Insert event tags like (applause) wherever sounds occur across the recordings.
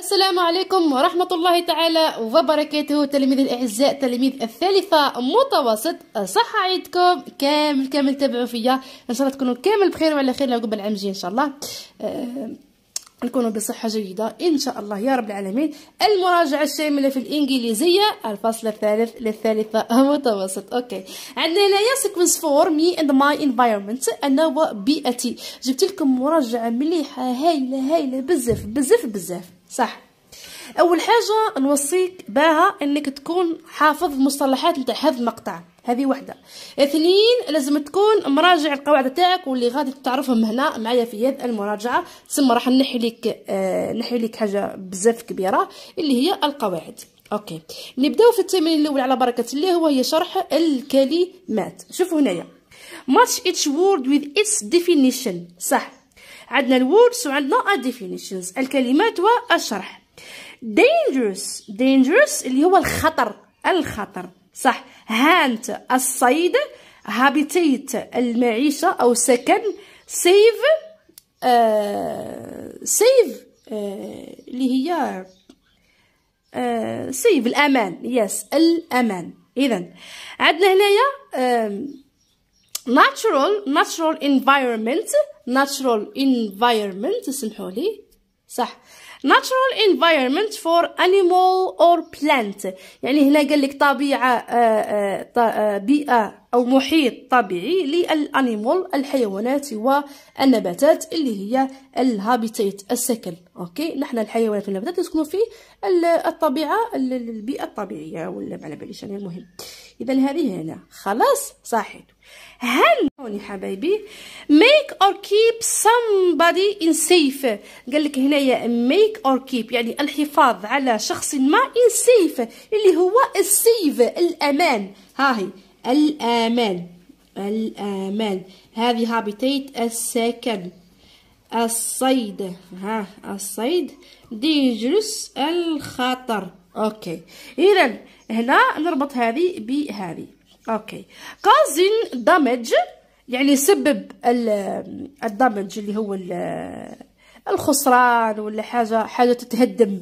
السلام عليكم ورحمة الله تعالى وبركاته تلاميذ الأعزاء تلاميذ الثالثة متوسط صح عيدكم كامل كامل تابعوا فيا إن شاء الله تكونوا كامل بخير وعلى خير لعقب العام الجاي إن شاء الله آه بصحة جيدة إن شاء الله يا رب العالمين المراجعة الشاملة في الإنجليزية الفصل الثالث للثالثة (laughs) متوسط أوكي عندنا هنا سيكونس فور مي أند ماي انفايرمنت أنا وبيئتي جبت لكم مراجعة مليحة هايلة هايلة بزاف بزاف بزاف صح اول حاجه نوصيك بها انك تكون حافظ المصطلحات نتاع هذا المقطع هذه وحده اثنين لازم تكون مراجع القواعد تاعك واللي غادي تعرفهم هنا معايا في هذه المراجعه ثم راح نحي لك آه نحي لك حاجه بزاف كبيره اللي هي القواعد اوكي نبداو في التمرين الاول على بركه الله وهي شرح الكلمات شوفوا هنايا ماتش اتش وورد وذ اتس ديفينيشن صح عندنا الوردز وعندنا الديفينيشنز الكلمات والشرح dangerous dangerous اللي هو الخطر الخطر صح هانت الصيد هابيتيت المعيشة أو سكن سيف آه، سيف آه، اللي هي آه، سيف الأمان يس الأمان إذا عندنا هنايا ناتشورال natural natural environment natural environment اسمحوا لي صح natural environment for animal or plant يعني هنا قال لك طبيعه آه، آه، آه، بيئه او محيط طبيعي للانيمال الحيوانات والنباتات اللي هي الهابيتات السكن اوكي نحن الحيوانات والنباتات يسكنوا في الطبيعه البيئه الطبيعيه ولا على باليش يعني المهم اذا هذه هنا خلاص صحيت هل هوني حبايبي make or keep somebody in safe قال لك هنايا make or keep يعني الحفاظ على شخص ما in safe اللي هو السيف الامان ها هي الامان الامان هذه هابيتيت السكن الصيد ها الصيد دينجرس الخطر اوكي اذا هنا نربط هذه بهذه اوكي كازين دامج يعني سبب الدامج اللي هو الخسران ولا حاجه حاجه تتهدم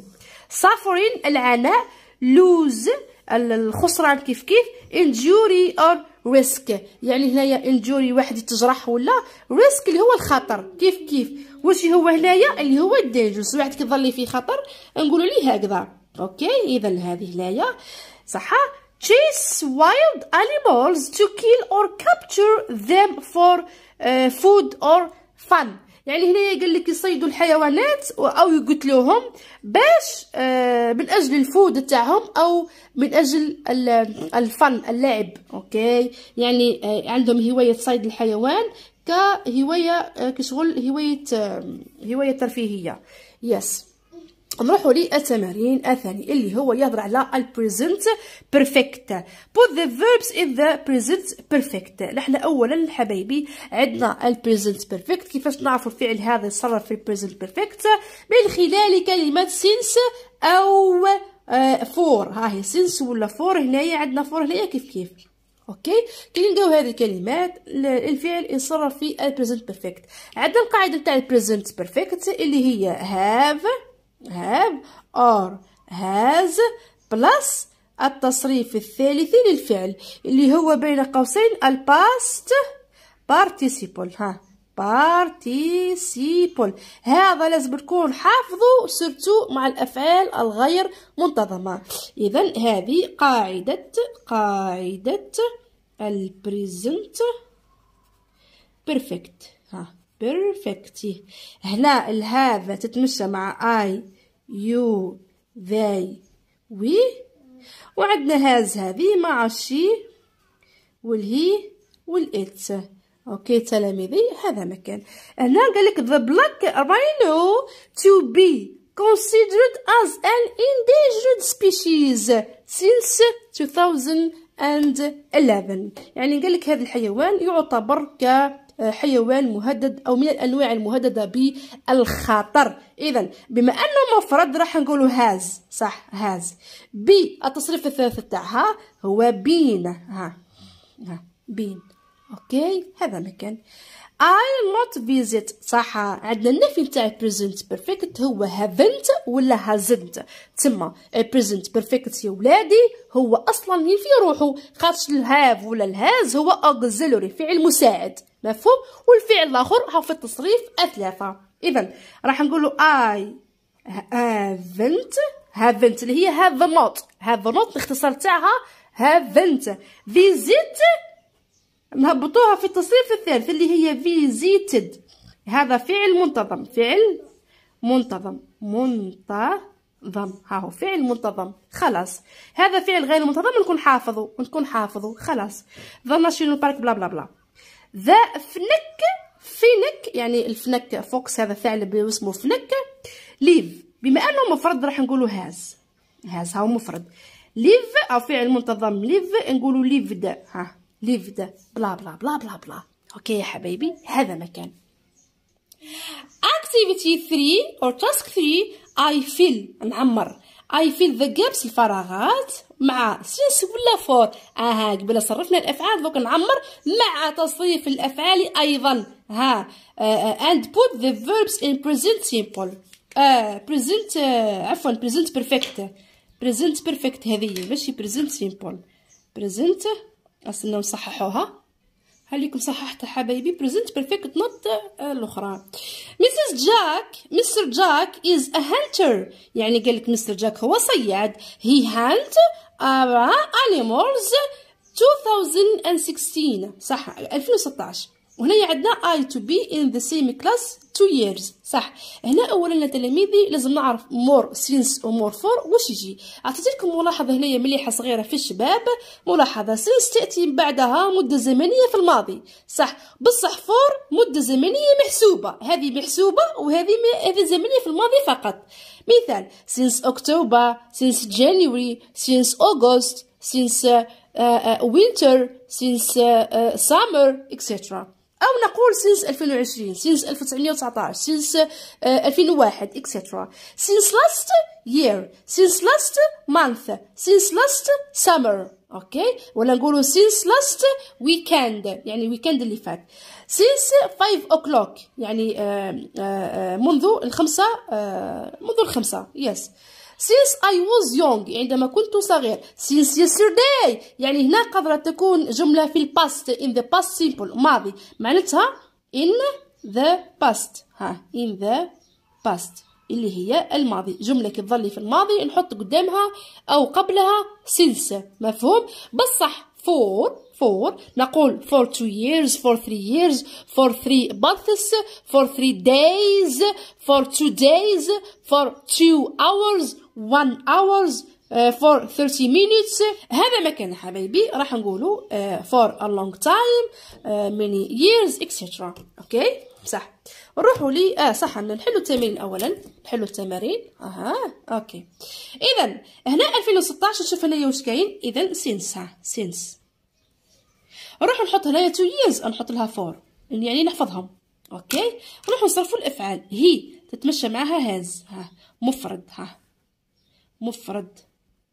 سافرين العناء لوز الخسران كيف كيف انجوري اور ريسك يعني هنايا انجوري واحد يتجرح ولا ريسك اللي هو الخطر كيف كيف واش هو هنايا اللي هو الدينجرس واحد كيظلي فيه خطر نقولوا ليه هكذا اوكي اذا هذه هنايا صح chase wild animals to kill or capture them for uh, food or fun يعني هنايا قال لك يصيدوا الحيوانات او يقتلوهم باش uh, من اجل الفود تاعهم او من اجل الفن اللعب اوكي يعني uh, عندهم هوايه صيد الحيوان كهوايه uh, كشغل هوايه um, هوايه ترفيهيه يس yes. نروحوا للتمارين الثاني اللي هو يهضر على البريزنت بيرفكت put the verbs in the present perfect نحن اولا حبايبي عندنا البريزنت بيرفكت كيفاش نعرفوا الفعل هذا يتصرف في البريزنت بيرفكت من خلال كلمه since او فور آه، ها هي سينس ولا فور هنايا عندنا فور هنايا كيف كيف اوكي كي نلقاو هذه الكلمات الفعل يتصرف في البريزنت بيرفكت عندنا القاعده تاع البريزنت بيرفكت اللي هي have have or has plus التصريف الثالثي للفعل اللي هو بين قوسين الباست participle ها participle هذا لازم تكون حافظوا سرتو مع الأفعال الغير منتظمة إذا هذه قاعدة قاعدة البريزنت بيرفكت ها بيرفكتي هنا الهذا تتمشى مع اي يو ذي وي وعندنا هاز هذه مع الشي والهي والإت اوكي تلاميذي هذا مكان هنا قال لك ذا بلاك راينو تو بي considered as an endangered species since 2011 يعني قال لك هذا الحيوان يعتبر ك حيوان مهدد او من الانواع المهدده بالخطر اذا بما انه مفرد راح نقولوا هاز صح هاز بي التصريف الثالث تاعها هو بين ها ها بين اوكي هذا مكان I not visit صح عندنا النفي نتاع present perfect هو haven't ولا hasn't تما present perfect يا ولادي هو اصلا ينفي روحه خاطش الهاف ولا الهاز هو auxiliary فعل مساعد مفهوم والفعل الاخر هو في التصريف الثلاثه اذا راح نقولوا I haven't haven't اللي هي have not have not الاختصار تاعها haven't visit نهبطوها في التصريف الثالث اللي هي فيزيتد هذا فعل منتظم فعل منتظم منتظم ها هو فعل منتظم خلاص هذا فعل غير منتظم نكون حافظه نكون حافظه خلاص ذا ناشيونال بارك بلا بلا بلا ذا فنك فينك يعني الفنك فوكس هذا فعل اسمه فنك ليف بما انه مفرد راح نقولوا هاز هاز هاو مفرد ليف او فعل منتظم ليف نقولوا ليفد ها lived بلا بلا بلا بلا بلا اوكي يا حبايبي هذا مكان activity 3 or task 3 I fill نعمر I fill the gaps الفراغات مع since ولا for اها قبل صرفنا الافعال دوك نعمر مع تصريف الافعال ايضا ها uh, and put the verbs in present simple uh, present uh, عفوا present perfect present perfect هذه ماشي present simple present نستناو نصححوها ليكم صححتها حبايبي بريزنت بيرفكت نوت الاخرى مسز جاك مستر جاك از ا هانتر يعني قال لك مستر جاك هو صياد هي هانت ارا انيمالز 2016 صح 2016 وهنا عندنا I to be in the same class two years صح هنا اولا تلاميذي لازم نعرف more since و more for واش يجي عطيت لكم ملاحظه هنايا مليحه صغيره في الشباب ملاحظه since تاتي بعدها مده زمنيه في الماضي صح بصح for مده زمنيه محسوبه هذه محسوبه وهذه هذه زمنيه في الماضي فقط مثال since October since January since August since uh, uh, winter since uh, uh, summer etc او نقول سينس 2020 سينس 1919 سينس 2001 اكسترا سينس لاست يير سينس لاست مانث سينس لاست سامر اوكي ولا نقولوا سينس لاست ويكند يعني ويكند اللي فات سينس 5 أوكلوك يعني آه، آه، آه، منذ الخمسة منذ الخمسة يس yes. since I was young عندما كنت صغير since yesterday يعني هنا قدرة تكون جملة في الباست in the past simple ماضي معناتها in the past ها in the past اللي هي الماضي جملة كي في الماضي نحط قدامها أو قبلها since مفهوم بصح for for نقول for two years for three years for three months for three days for two days for two hours 1 hours uh, for 30 minutes هذا ما كان حبايبي راح نقولوا uh, for a long time uh, many years etc اوكي صح نروحوا لي اه صح نحلوا التمارين اولا نحلوا التمارين اها اوكي اذا هنا 2016 نشوف هنايا واش كاين اذا سينس سينس نروح نحط هنايا تو years نحط لها for يعني نحفظهم اوكي نروحوا نصرفوا الافعال هي تتمشى معها هاز ها مفرد ها مفرد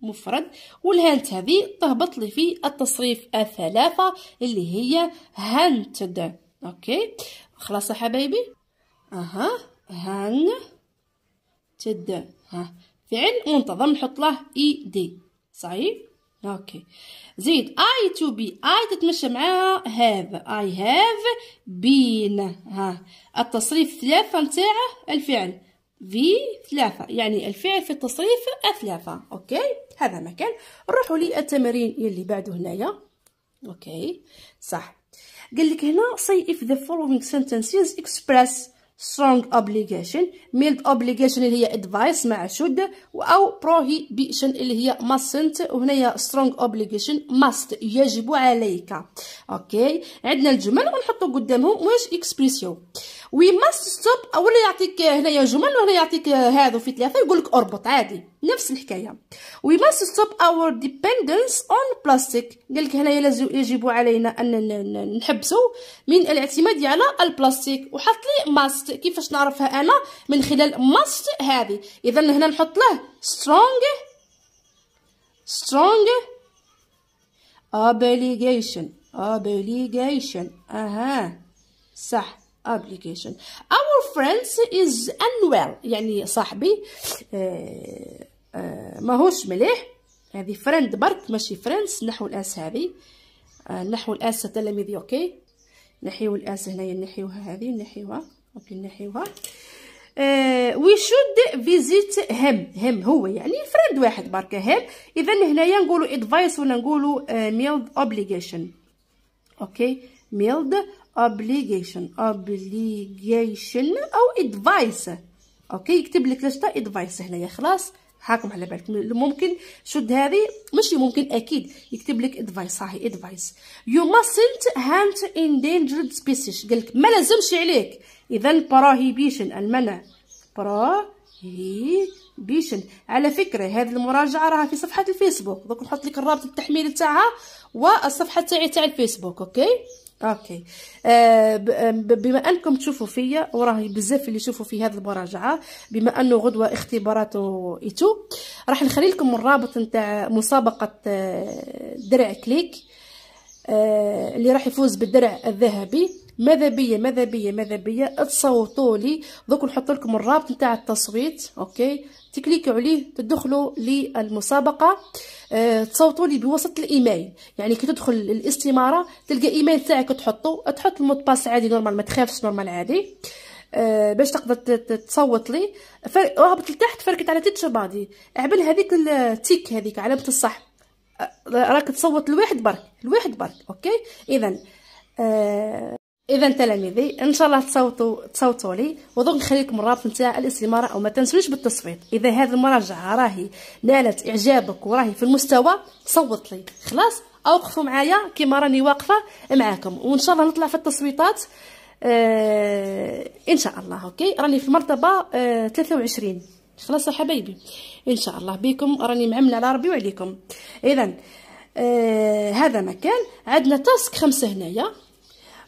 مفرد والهانت هذه تهبط لي في التصريف الثلاثة اللي هي هانتد اوكي خلاص يا حبايبي اها هان تد ها فعل منتظم نحط له اي دي صحيح اوكي زيد اي تو بي اي تتمشى معاها هاف اي هاف بين ها التصريف ثلاثة نتاعه الفعل في ثلاثة يعني الفعل في التصريف ثلاثة أوكي هذا مكان نروحوا للتمارين يلي بعده هنايا أوكي صح قال لك هنا say if the following sentences express strong obligation mild obligation اللي هي advice مع should أو prohibition اللي هي mustn't وهنايا strong obligation must يجب عليك أوكي عندنا الجمل ونحطو قدامهم واش expression وي ماست ستوب ولا يعطيك هنايا جمل ولا يعطيك هذا في ثلاثه يقول لك اربط عادي نفس الحكايه وي ماست ستوب اور ديبندنس اون بلاستيك قال لك هنايا يجب علينا ان نحبسوا من الاعتماد على البلاستيك وحط لي ماست كيفاش نعرفها انا من خلال ماست هذه اذا هنا نحط له سترونغ سترونغ obligation obligation اها صح obligation our friends is unwell يعني صاحبي آه آه ماهوش مليح هذه friend برك ماشي friends نحو الاس هذه آه نحو الاس تلاميذ اوكي نحيو الاس هنايا نحيوها هذه نحيوها اوكي نحيوها وي شود فيزيت هم هم هو يعني فريند واحد برك هم اذا هنايا نقولوا ادفايس ولا نقولوا ميلد آه، اوبليجيشن اوكي ميلد obligation obligation او advice اوكي يكتب لك لشتا advice هنايا خلاص حاكم على بالك ممكن شد هذه ماشي ممكن اكيد يكتب لك ادفايس صحيح ادفايس يو mustn't hunt endangered species قال لك ما لازمش عليك اذا prohibition المنع prohibition على فكره هذه المراجعه راها في صفحه الفيسبوك دوك نحط لك الرابط التحميل تاعها والصفحه تاعي تاع الفيسبوك اوكي اوكي آه, آه، بما انكم تشوفوا فيا وراهي بزاف اللي يشوفوا في هذه المراجعه بما انه غدوه اختبارات ايتو راح نخلي لكم الرابط نتاع مسابقه آه، درع كليك آه اللي راح يفوز بالدرع الذهبي ماذا بيا ماذا بيا ماذا بيا تصوتوا لي دوك نحط لكم الرابط نتاع التصويت اوكي تكليكوا عليه تدخلوا للمسابقه أه تصوتوا لي بواسطه الايميل يعني كي تدخل الاستماره تلقى ايميل تاعك تحطو تحط المود باس عادي نورمال ما تخافش نورمال عادي أه باش تقدر تصوت لي رابط لتحت فركت على تيتشر بادي اعمل هذيك التيك هذيك علامه الصح آه، راك تصوت لواحد برك لواحد برك اوكي اذا آه اذا تلاميذي ان شاء الله تصوتوا تصوتوا لي ودوك نخليكم الرابط نتاع الاستماره وما تنسوش بالتصويت اذا هذا المراجعه راهي نالت اعجابك وراهي في المستوى صوت لي خلاص اوقفوا معايا كيما راني واقفه معاكم وان شاء الله نطلع في التصويتات آه ان شاء الله اوكي راني في المرتبه آه 23 خلاص حبايبي ان شاء الله بكم راني معمله على ربي وعليكم اذا آه هذا مكان عندنا تاسك خمسة هنايا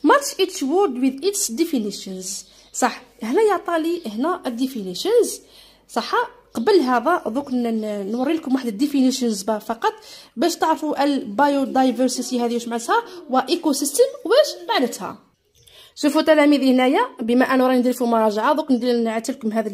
match each word with its definitions صح هنا يعطالي هنا الديفينيشنز صح قبل هذا دوك نوري لكم واحد الديفينيشنز فقط باش تعرفوا البايو دايفرسيتي هذه واش معناتها وايكو سيستم واش معناتها شوفوا تلاميذي هنايا بما انو راني ندير لكم مراجعه دوك ندير نعت لكم هذا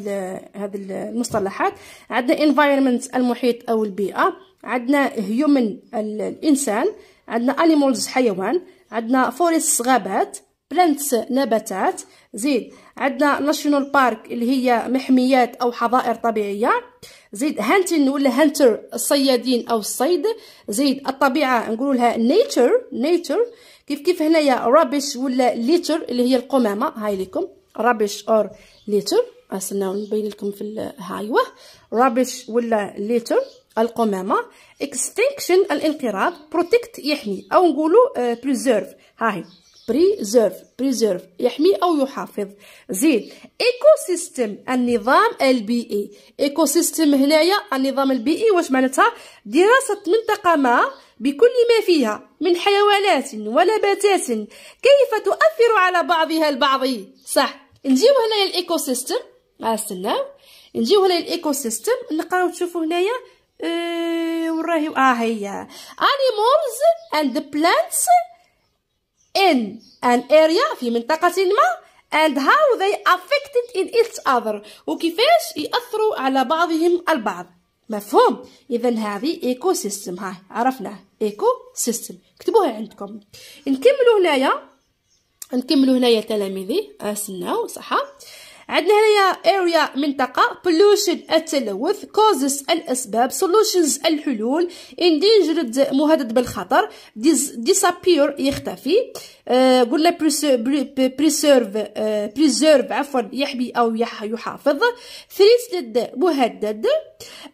هذه المصطلحات عندنا انفايرمنت المحيط او البيئه عندنا هيومن الانسان عندنا animals حيوان عندنا فوريس غابات بلانتس نباتات زيد عندنا ناشيونال بارك اللي هي محميات او حظائر طبيعيه زيد هانتن ولا هانتر الصيادين او الصيد زيد الطبيعه نقول لها نيتشر نيتشر كيف كيف هنايا رابش ولا ليتر اللي هي القمامه هاي لكم رابش اور ليتر استناو نبين لكم في هايوه رابش ولا ليتر القمامه extinction الانقراض بروتكت يحمي او نقولو بريزيرف هاهي بريزيرف بريزيرف يحمي او يحافظ زيد ايكو سيستم النظام البيئي ايكو سيستم هنايا النظام البيئي e واش معناتها دراسه منطقه ما بكل ما فيها من حيوانات ونباتات كيف تؤثر على بعضها البعض صح نجيو هنايا الايكو آه، سيستم استناو نجيو هنا الايكو سيستم نقراو تشوفوا هنايا إيه، وراهي اه هي animals and plants in an area في منطقة ما and how they affected in each other وكيفاش يأثروا على بعضهم البعض مفهوم اذا هذه ايكو سيستم هاي عرفناه ايكو سيستم كتبوها عندكم نكملوا هنايا نكملوا هنايا تلاميذي استناو آه، صحه عندنا هنايا اريا منطقه بلوشن التلوث كوزس الاسباب سولوشنز الحلول اندينجرد مهدد بالخطر ديسابير يختفي آه، قلنا بريسيرف بريزيرف آه، عفوا يحمي او يحافظ ثريتد مهدد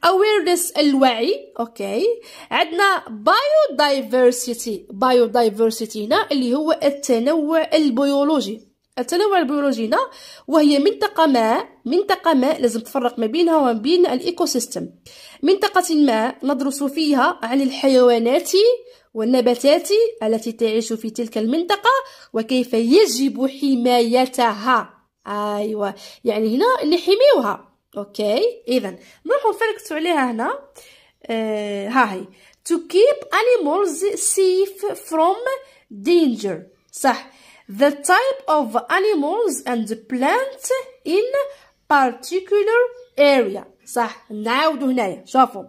اويرنس الوعي اوكي عندنا بايو دايفرسيتي بايو دايفرسيتي هنا اللي هو التنوع البيولوجي التنوع البيولوجينا وهي منطقة ما منطقة ما لازم تفرق ما بينها وما بين الإيكو سيستم منطقة ما ندرس فيها عن الحيوانات والنباتات التي تعيش في تلك المنطقة وكيف يجب حمايتها أيوة يعني هنا نحميوها أوكي إذا نروحو نفركتو عليها هنا آه ها هي to keep animals safe from danger صح the type of animals and plants in particular area صح نعاودو هنايا شوفوا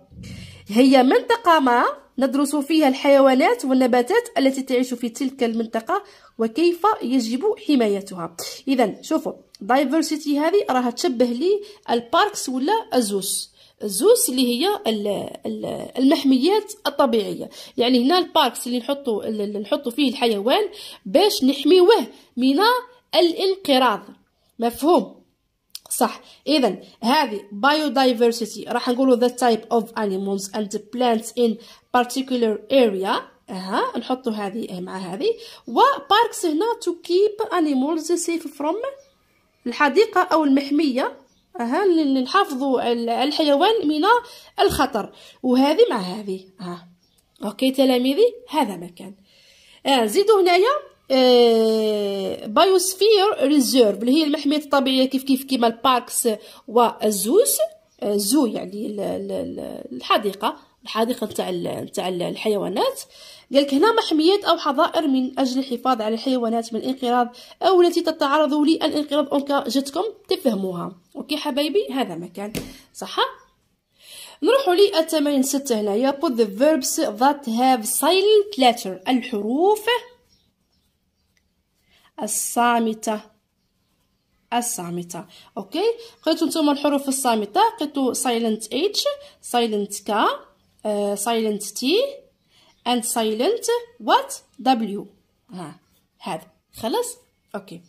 هي منطقة ما ندرس فيها الحيوانات والنباتات التي تعيش في تلك المنطقة وكيف يجب حمايتها إذا شوفوا diversity هذه راها تشبه لي الباركس ولا الزوس زوس اللي هي المحميات الطبيعيه يعني هنا الباركس اللي نحطوا نحطوا فيه الحيوان باش نحميوه من الانقراض مفهوم صح اذا هذه biodiversity راح نقولوا ذا تايب اوف انيمالز اند بلانتس ان بارتيكولر اريا اها نحطوا هذه إيه، مع هذه وباركس هنا تو كيب انيمالز سيف فروم الحديقه او المحميه ها نحافظوا الحيوان من الخطر وهذه مع هذه ها آه. اوكي تلاميذي هذا مكان آه زيدوا هنايا آه بايوسفير ريزيرف اللي هي المحميه الطبيعيه كيف كيف كيما الباركس والزوس آه زو يعني الحديقه الحديقه نتاع نتاع الحيوانات قالك هنا محميات أو حظائر من أجل الحفاظ على الحيوانات من الانقراض أو التي تتعرض للانقراض أونكا جاتكم تفهموها أوكي حبايبي هذا مكان صح نروحوا للتمارين ستة هنايا put the verbs that have silent letter الحروف الصامتة الصامتة اوكي قلتو نتوما الحروف الصامتة قلتو silent h silent k آه، silent t and silent what w ها هذا خلاص اوكي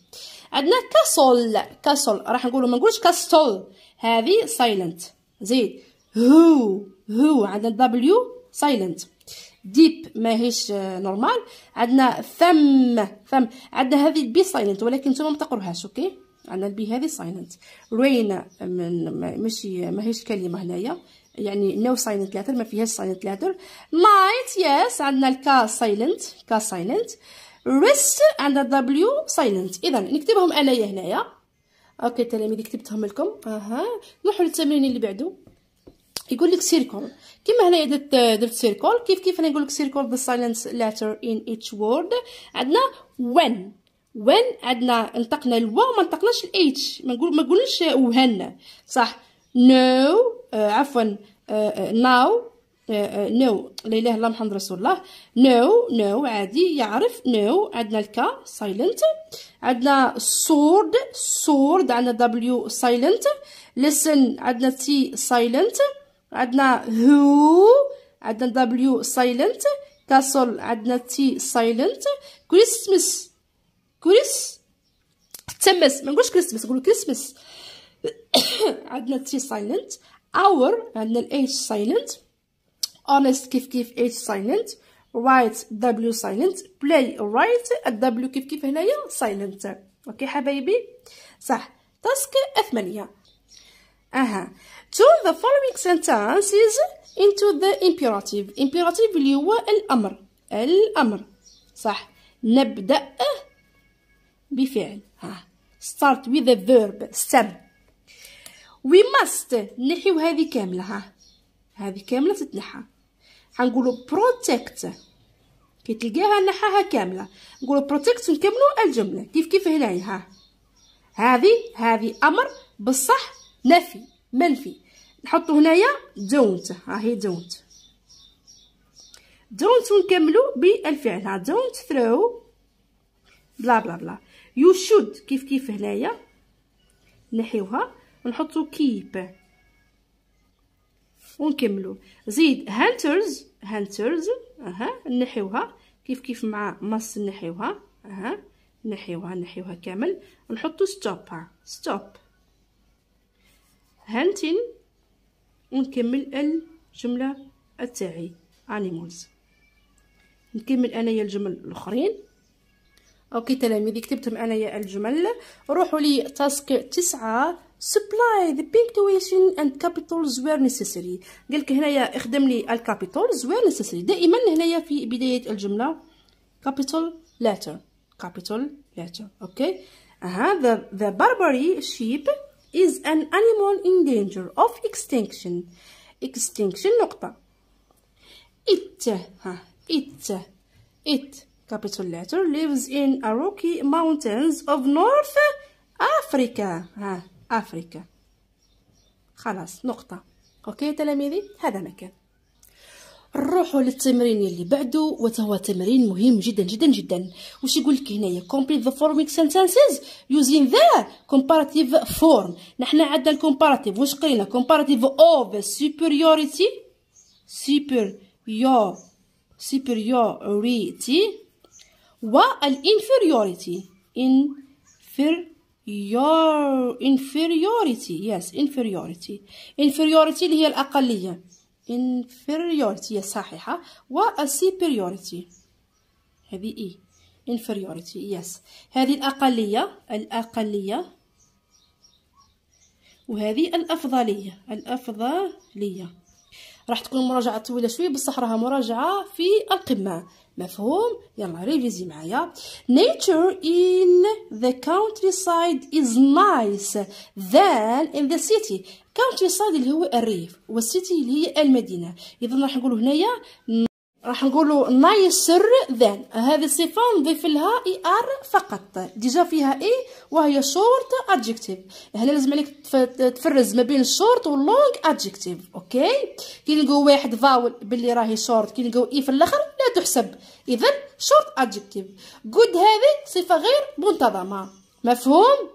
عندنا كاسول كاسول راح نقولوا ما نقولش كاستول هذه silent زيد هو هو عندنا دبليو silent ديب ماهيش نورمال عندنا ثم ثم عندنا هذه بي سايلنت ولكن انتم ما تقروهاش اوكي عندنا البي هذه سايلنت رين ماشي ماهيش كلمه هنايا يعني نو سايلنت لاتر ما فيهاش سايلنت لاتر نايت يس عندنا الكا سايلنت كا سايلنت ريست عندها دبليو سايلنت اذا نكتبهم انايا هنايا اوكي تلاميذي كتبتهم لكم اها نروحوا للتمرين اللي بعده يقول لك سيركل كما هنايا درت درت سيركل كيف كيف انا نقول لك سيركل ذا سايلنت لاتر ان ايتش وورد عندنا وين وين عندنا انطقنا الوا وما انطقناش الاتش ما نقول ما نقولش وهن صح نو no. آه، عفوا آه، آه، ناو نو لا اله الا محمد رسول الله نو نو عادي يعرف نو no. عندنا الكا سايلنت عندنا سورد سورد عندنا دبليو سايلنت لسن عندنا تي سايلنت عندنا هو عندنا دبليو سايلنت كاسول عندنا تي سايلنت كريسمس كريس تمس ما نقولش كريسمس نقول كريسمس عندنا تي سايلنت اور عندنا الاتش سايلنت اونست كيف كيف اتش سايلنت رايت دبليو سايلنت بلاي رايت الدبليو كيف كيف هنايا سايلنت اوكي حبايبي صح تاسك ثمانية اها to the following sentences انتو ذا امبيراتيف امبيراتيف اللي هو الامر الامر صح نبدا بفعل ها ستارت وذ ذا فيرب ستارت وي ماست نحيو هذه كامله ها هذه كامله تتنحى حنقولوا بروتيكت كي تلقاها نحاها كامله نقولوا بروتيكت نكملوا الجمله كيف كيف هنايا ها هذه هذه امر بصح نفي منفي نحطوا هنايا دونت ها هي دونت دونت ونكملوا بالفعل ها دونت ثرو بلا بلا بلا يو شود كيف كيف هنايا نحيوها ونحطو كيب ونكملو زيد هانترز هانترز اها نحيوها كيف كيف مع مص نحيوها اها نحيوها نحيوها كامل ونحطو ستوب ستوب هانتين ونكمل الجمله التاعي انيموز نكمل انايا الجمل الاخرين اوكي تلاميذي كتبتهم انايا الجمل روحوا لي تاسك تسعة supply the punctuation and capitals where necessary قالك هنايا اخدم لي الكابيتالز where necessary دائما هنايا في بدايه الجمله capital letter capital letter okay uh -huh. the, the Barbary sheep is an animal in danger of extinction extinction نقطة it ها it it capital letter lives in a rocky mountains of North Africa ها افريكا خلاص نقطه اوكي تلاميذي هذا مكان نروحوا للتمرين اللي بعده وهو تمرين مهم جدا جدا جدا واش يقول لك هنايا كومبليت ذا فورمينغ سنتنسز يوزين ذا كومباراتيف فورم نحنا عندنا الكومباراتيف واش قرينا كومباراتيف اوف سوبيريوريتي سوبر يو سوبر يو ريتي والانفيريوريتي your inferiority yes inferiority inferiority اللي هي الأقلية inferiority هي صحيحة و a superiority هذه إيه inferiority yes هذه الأقلية الأقلية وهذه الأفضلية الأفضلية راح تكون مراجعه طويله شويه بصح راها مراجعه في القمه مفهوم يلا ريفيزي معايا nature in the countryside is nice than in the city countryside اللي هو الريف والسيتي اللي هي المدينه اذا راح نقول هنايا راح نقولوا نايسر ذان هذه الصفة نضيف لها اي ار فقط ديجا فيها اي وهي شورت ادجكتيف هنا لازم عليك تفرز ما بين الشورت واللونج ادجكتيف اوكي كي نلقاو واحد فاول باللي راهي شورت كي نلقاو اي في الاخر لا تحسب اذا شورت ادجكتيف جود هذه صفة غير منتظمة مفهوم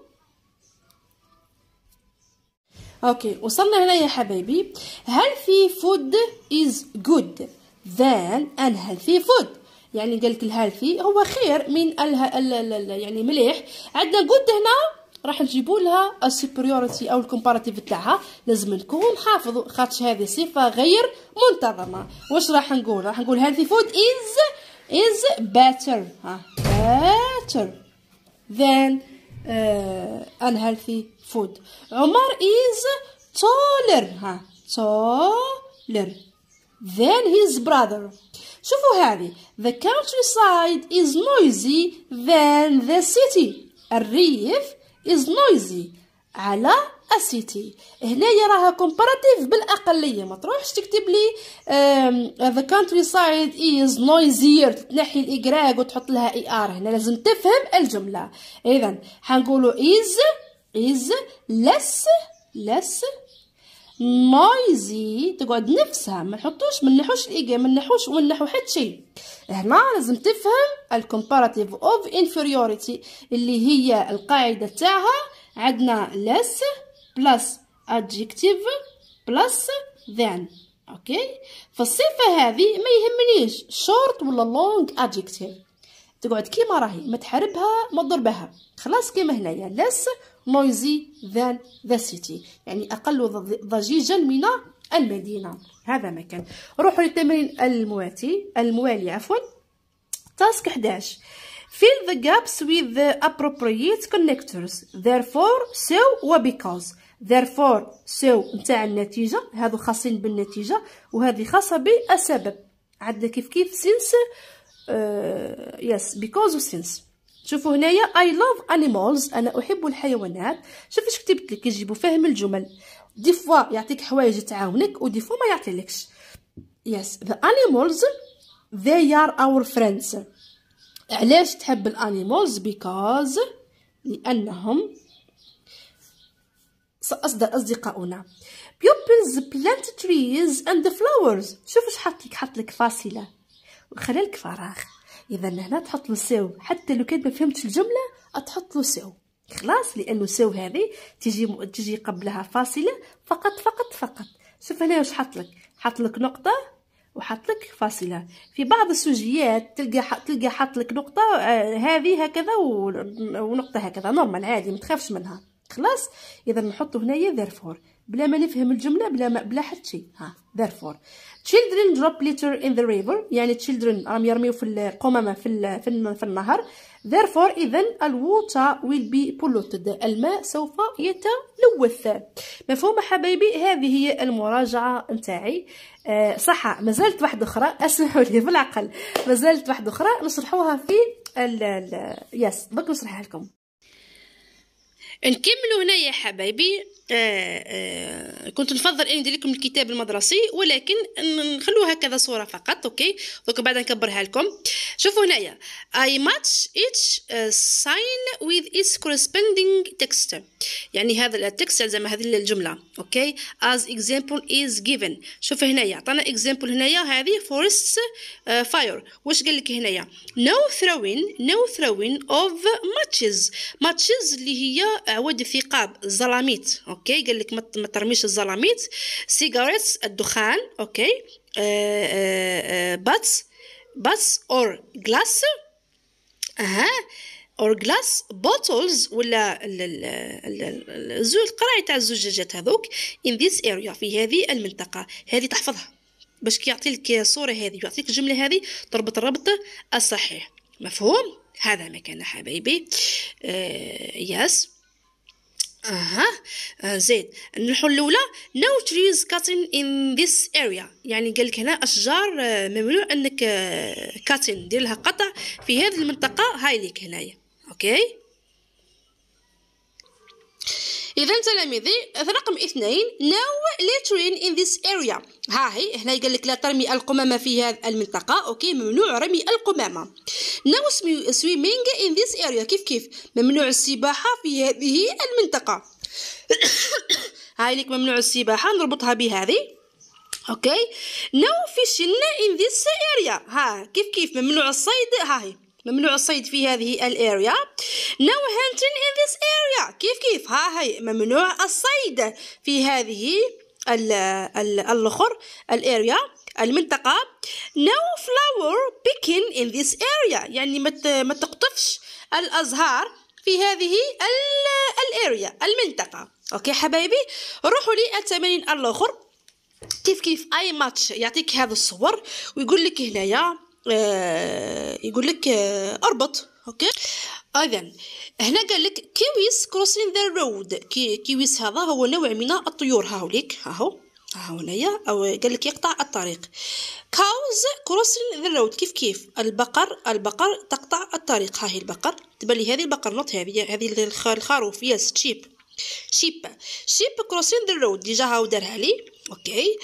اوكي وصلنا هنا يا حبايبي هل في فود از جود ذال unhealthy فود يعني قالك الهيلثي هو خير من اله... ال... ال... يعني مليح عندنا جود هنا راح نجيبوا لها السوبريوريتي او الكومباراتيف تاعها لازم نكون حافظ خاطش هذه صفه غير منتظمه واش راح نقول راح نقول هيلثي فود از از better ها better than ان unhealthy food عمر is taller ها taller than his brother شوفوا هذه the countryside is noisy than the city الريف is noisy على a city. هنايا راها كومباراتيف بالاقليه ما تروحش تكتب لي ذا the countryside is noisier تنحي الاجراك وتحط لها اي e ار هنا لازم تفهم الجمله اذا حنقولوا is is less less نويزي تقعد نفسها ما نحطوش ما نحوش الايجا ما نحوش ولا نحو حتى شيء هنا لازم تفهم الكومباراتيف اوف انفيريوريتي اللي هي القاعده تاعها عندنا لس بلس ادجكتيف بلس ذان اوكي فالصفه هذه ما يهمنيش شورت ولا لونج ادجكتيف تقعد كيما راهي ما تحاربها ما تضربها خلاص كيما هنايا less نويزي ذان ذا سيتي يعني أقل ضجيجا من المدينة هذا ما كان روحوا للتمرين المواتي الموالي عفوا تاسك 11 fill the gaps with the appropriate connectors therefore so و because therefore so نتاع النتيجة هادو خاصين بالنتيجة وهذه خاصة بالسبب عندنا كيف كيف since uh, yes because و since شوفوا هنايا اي لاف انيمالز انا احب الحيوانات شوف اش كتبت لك يجيبوا فهم الجمل دي فوا يعطيك حوايج تعاونك ودي فوا ما يعطيلكش يس ذا انيمالز they are our friends علاش تحب الانيمالز because لانهم سأصدر أصدقاؤنا pupils plant trees and flowers شوفوا حط لك حط لك فاصلة وخلالك فراغ اذا لهنا تحط له ساو حتى لو كان ما فهمتش الجمله تحط له ساو خلاص لانه ساو هذه تجي تجي قبلها فاصله فقط فقط فقط شوف هنا واش حط لك حط لك نقطه وحط لك فاصله في بعض السوجيات تلقى تلقى حط لك نقطه آه، هذه هكذا ونقطه هكذا نورمال عادي ما تخافش منها خلاص اذا نحطو هنايا فور بلا ما نفهم الجمله بلا ما بلا حتى شي ها therefore children drop litter in the river يعني children راهم يرميو في القمامه في في, في النهر therefore اذا الووتا will be polluted الماء سوف يتلوث مفهوم حبايبي هذه هي المراجعه نتاعي آه صح مازالت واحده اخرى (laughs) اسمحوا لي بالعقل مازالت واحده اخرى نشرحوها في ال ال يس دوك نشرحها لكم نكملوا هنا يا حبايبي آآ آه، آه، كنت نفضل اني ندير لكم الكتاب المدرسي ولكن نخلوها هكذا صوره فقط اوكي دوك بعد نكبرها لكم شوفوا هنايا اي ماتش each ساين uh, with its corresponding text يعني هذا التكست زعما هذه الجمله اوكي as example is given شوف هنايا عطانا example هنايا هذه forest uh, fire واش قال لك هنايا no throwing no throwing of matches matches اللي هي عواد ثقاب زلاميت اوكي اوكي قال لك ما ترميش الزلاميت سيجاريتس الدخان اوكي باتس باتس اور جلاس اها اور جلاس بوتلز ولا الزوج القراعي تاع الزجاجات هذوك ان ذيس اريا في هذه المنطقه هذه تحفظها باش كي يعطيك الصوره هذه يعطيك الجمله هذه تربط الربط الصحيح مفهوم هذا مكان حبايبي آه يس اها آه، زيد النحو الاولى نو تريز كاتين ان ذيس اريا يعني قال لك هنا اشجار آه، ممنوع انك كاتين آه، دير لها قطع في هذه المنطقه هاي ليك هنايا اوكي اذا تلاميذي رقم اثنين now لترين in this area ها هي هنا قال لك لا ترمي القمامه في هذه المنطقه اوكي ممنوع رمي القمامه now swimming in this area كيف كيف ممنوع السباحه في هذه المنطقه (coughs) هاي لك ممنوع السباحه نربطها بهذه اوكي نو فيشن ان ذيس اريا ها كيف كيف ممنوع الصيد ها هي ممنوع الصيد في هذه الاريا no hunting in this area كيف كيف ها هي ممنوع الصيد في هذه ال الاخر الاريا المنطقة no flower picking in this area يعني ما تقطفش الازهار في هذه الاريا المنطقة اوكي حبايبي روحوا لي التمارين الاخر كيف كيف اي ماتش يعطيك هذا الصور ويقول لك هنايا آه، يقول لك آه، اربط اوكي آه، اذا هنا قال لك كيويس كروسين ذا رود كي كيويس هذا هو نوع من الطيور هو هاهو ها هنايا او قال لك يقطع الطريق كاوز كروسين ذا رود كيف كيف البقر البقر تقطع الطريق ها هي البقر تبالي هذه البقر نوت هذه هذه الخروف يس شيب شيب شيب كروسين ذا رود ديجا هاو دارها لي اوكي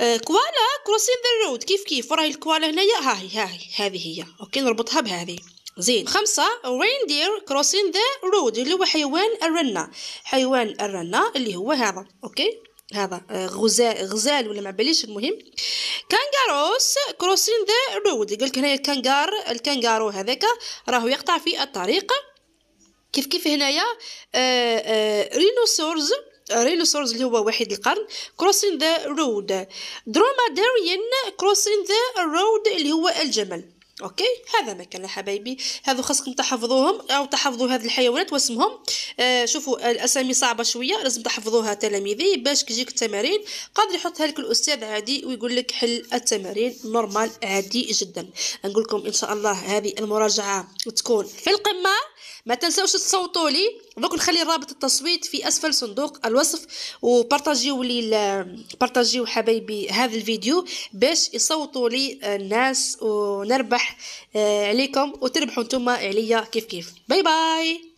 آه، كوالا كروسين ذا رود كيف كيف راهي الكوالا هنايا ها هي هذه هي اوكي نربطها بهذه زين خمسة reindeer crossing the road اللي هو حيوان الرنة حيوان الرنة اللي هو هذا أوكي هذا آه، غزال غزال ولا ما باليش المهم كانجاروس كروسين ذا رود لك هنايا الكنغار الكنغارو هذاك راهو يقطع في الطريق كيف كيف هنايا رينوسورز آه، ريلوسورز اللي هو واحد القرن كروسين ذا رود دروماداريان كروسين ذا رود اللي هو الجمل اوكي هذا ما كان حبايبي هذو خاصكم تحفظوهم او تحفظوا هذه الحيوانات واسمهم آه شوفوا الاسامي صعبه شويه لازم تحفظوها تلاميذي باش كيجيك التمارين قادر يحطها لك الاستاذ عادي ويقول لك حل التمارين نورمال عادي جدا نقول لكم ان شاء الله هذه المراجعه تكون في القمه ما تنساوش تصوتوا لي دوك نخلي رابط التصويت في اسفل صندوق الوصف وبارطاجيو لي بارطاجيو حبايبي هذا الفيديو باش يصوتوا لي الناس ونربح آه، عليكم وتربحوا نتوما عليا كيف كيف باي باي